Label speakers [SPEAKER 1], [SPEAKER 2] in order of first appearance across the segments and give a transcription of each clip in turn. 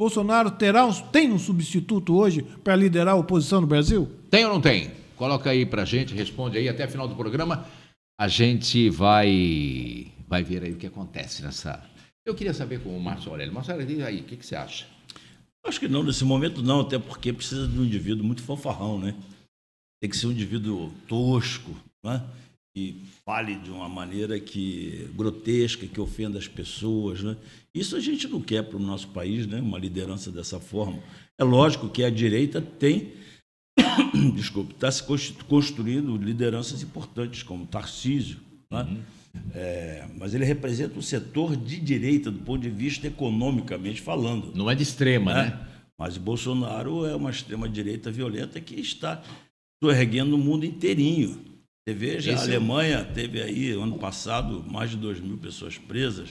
[SPEAKER 1] Bolsonaro terá um, tem um substituto hoje para liderar a oposição no Brasil? Tem ou não tem? Coloca aí para gente, responde aí até final do programa.
[SPEAKER 2] A gente vai vai ver aí o que acontece nessa. Eu queria saber com o Márcio Aurélio. Márcio Aurélio, diz aí, o que, que você acha? Acho que não, nesse momento não, até porque precisa de um indivíduo muito fanfarrão, né? Tem que ser um indivíduo tosco, né? que fale de uma maneira que grotesca, que ofenda as pessoas. Né? Isso a gente não quer para o nosso país, né? uma liderança dessa forma. É lógico que a direita tem, desculpe, está se construindo lideranças importantes, como Tarcísio, né? uhum. é, mas ele representa o setor de direita do ponto de vista economicamente falando. Não é de extrema, né? né? Mas Bolsonaro é uma extrema-direita violenta que está erguendo o mundo inteirinho. Você veja, Esse a é Alemanha é... teve aí, ano passado, mais de 2 mil pessoas presas.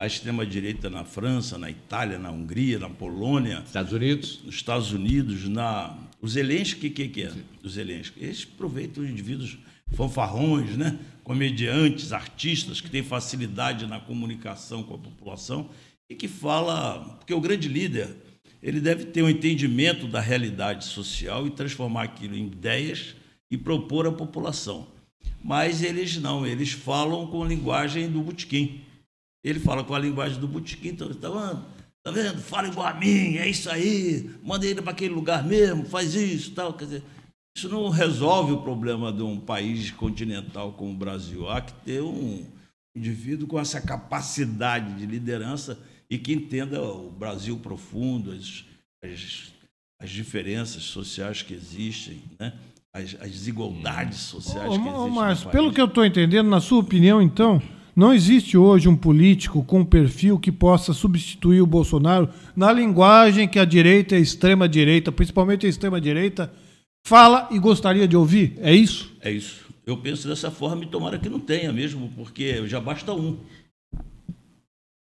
[SPEAKER 2] A extrema-direita na França, na Itália, na Hungria, na Polônia. Estados Unidos. Nos Estados Unidos, na. os Zelensky, o que, que é? Os O Zelensky. Eles aproveitam os indivíduos fanfarrões, né? comediantes, artistas que têm facilidade na comunicação com a população e que fala. Porque o grande líder ele deve ter um entendimento da realidade social e transformar aquilo em ideias e propor à população. Mas eles não, eles falam com a linguagem do botequim. Ele fala com a linguagem do botequim, então ele está Tá vendo? Fala igual a mim, é isso aí, manda ele para aquele lugar mesmo, faz isso tal. Quer dizer, isso não resolve o problema de um país continental como o Brasil. Há que ter um indivíduo com essa capacidade de liderança e que entenda o Brasil profundo, as, as, as diferenças sociais que existem. Né? as, as desigualdades sociais ô, que existem. Mas, pelo
[SPEAKER 1] que eu estou entendendo, na sua opinião, então, não existe hoje um político com perfil que possa substituir o Bolsonaro na linguagem que a direita e a extrema-direita, principalmente a extrema-direita, fala e gostaria de ouvir? É isso? É isso.
[SPEAKER 2] Eu penso dessa forma e tomara que não tenha mesmo, porque já basta um.